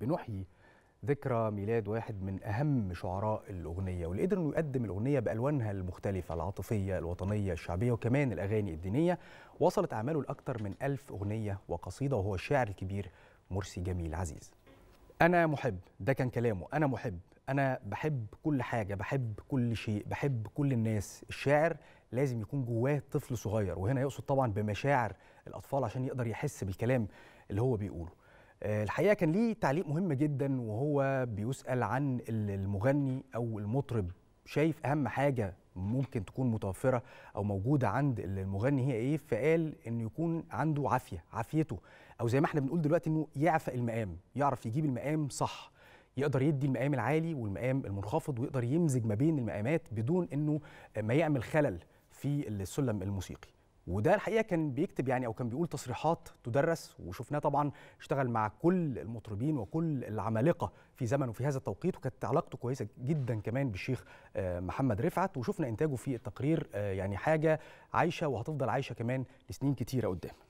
بنحيي ذكرى ميلاد واحد من أهم شعراء الأغنية واللي قدر أنه يقدم الأغنية بألوانها المختلفة العاطفية الوطنية الشعبية وكمان الأغاني الدينية وصلت أعماله لأكثر من ألف أغنية وقصيدة وهو الشاعر الكبير مرسي جميل عزيز أنا محب ده كان كلامه أنا محب أنا بحب كل حاجة بحب كل شيء بحب كل الناس الشاعر لازم يكون جواه طفل صغير وهنا يقصد طبعا بمشاعر الأطفال عشان يقدر يحس بالكلام اللي هو بيقوله آه، الحقيقه كان ليه تعليق مهم جدا وهو بيسال عن المغني او المطرب شايف اهم حاجه ممكن تكون متوفره او موجوده عند المغني هي ايه فقال انه يكون عنده عافيه عافيته او زي ما احنا بنقول دلوقتي انه يعفى المقام يعرف يجيب المقام صح يقدر يدي المقام العالي والمقام المنخفض ويقدر يمزج ما بين المقامات بدون انه ما يعمل خلل في السلم الموسيقي وده الحقيقه كان بيكتب يعني او كان بيقول تصريحات تدرس وشفناه طبعا اشتغل مع كل المطربين وكل العمالقه في زمنه في هذا التوقيت وكانت علاقته كويسه جدا كمان بالشيخ آه، محمد رفعت وشفنا انتاجه في التقرير آه، يعني حاجه عايشه وهتفضل عايشه كمان لسنين كتيره قدام